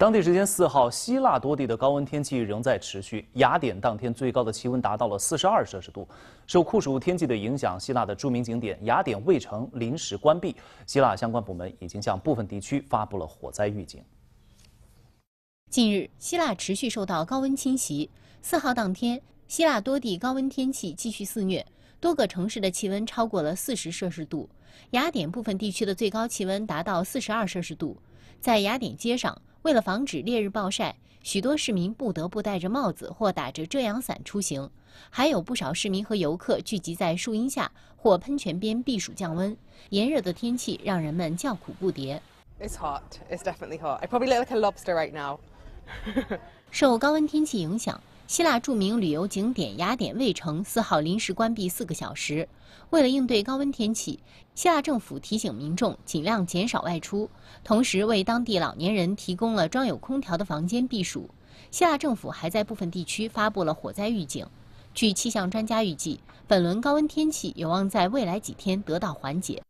当地时间四号，希腊多地的高温天气仍在持续。雅典当天最高的气温达到了四十二摄氏度。受酷暑天气的影响，希腊的著名景点雅典卫城临时关闭。希腊相关部门已经向部分地区发布了火灾预警。近日，希腊持续受到高温侵袭。四号当天，希腊多地高温天气继续肆虐。多个城市的气温超过了四十摄氏度，雅典部分地区的最高气温达到四十二摄氏度。在雅典街上，为了防止烈日暴晒，许多市民不得不戴着帽子或打着遮阳伞出行。还有不少市民和游客聚集在树荫下或喷泉边避暑降温。炎热的天气让人们叫苦不迭。受高温天气影响。希腊著名旅游景点雅典卫城四号临时关闭四个小时，为了应对高温天气，希腊政府提醒民众尽量减少外出，同时为当地老年人提供了装有空调的房间避暑。希腊政府还在部分地区发布了火灾预警。据气象专家预计，本轮高温天气有望在未来几天得到缓解。